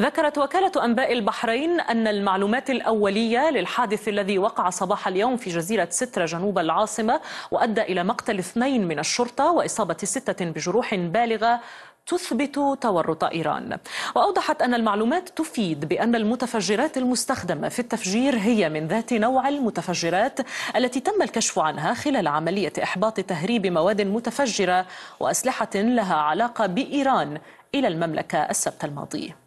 ذكرت وكالة أنباء البحرين أن المعلومات الأولية للحادث الذي وقع صباح اليوم في جزيرة سترة جنوب العاصمة وأدى إلى مقتل اثنين من الشرطة وإصابة ستة بجروح بالغة تثبت تورط إيران وأوضحت أن المعلومات تفيد بأن المتفجرات المستخدمة في التفجير هي من ذات نوع المتفجرات التي تم الكشف عنها خلال عملية إحباط تهريب مواد متفجرة وأسلحة لها علاقة بإيران إلى المملكة السبت الماضي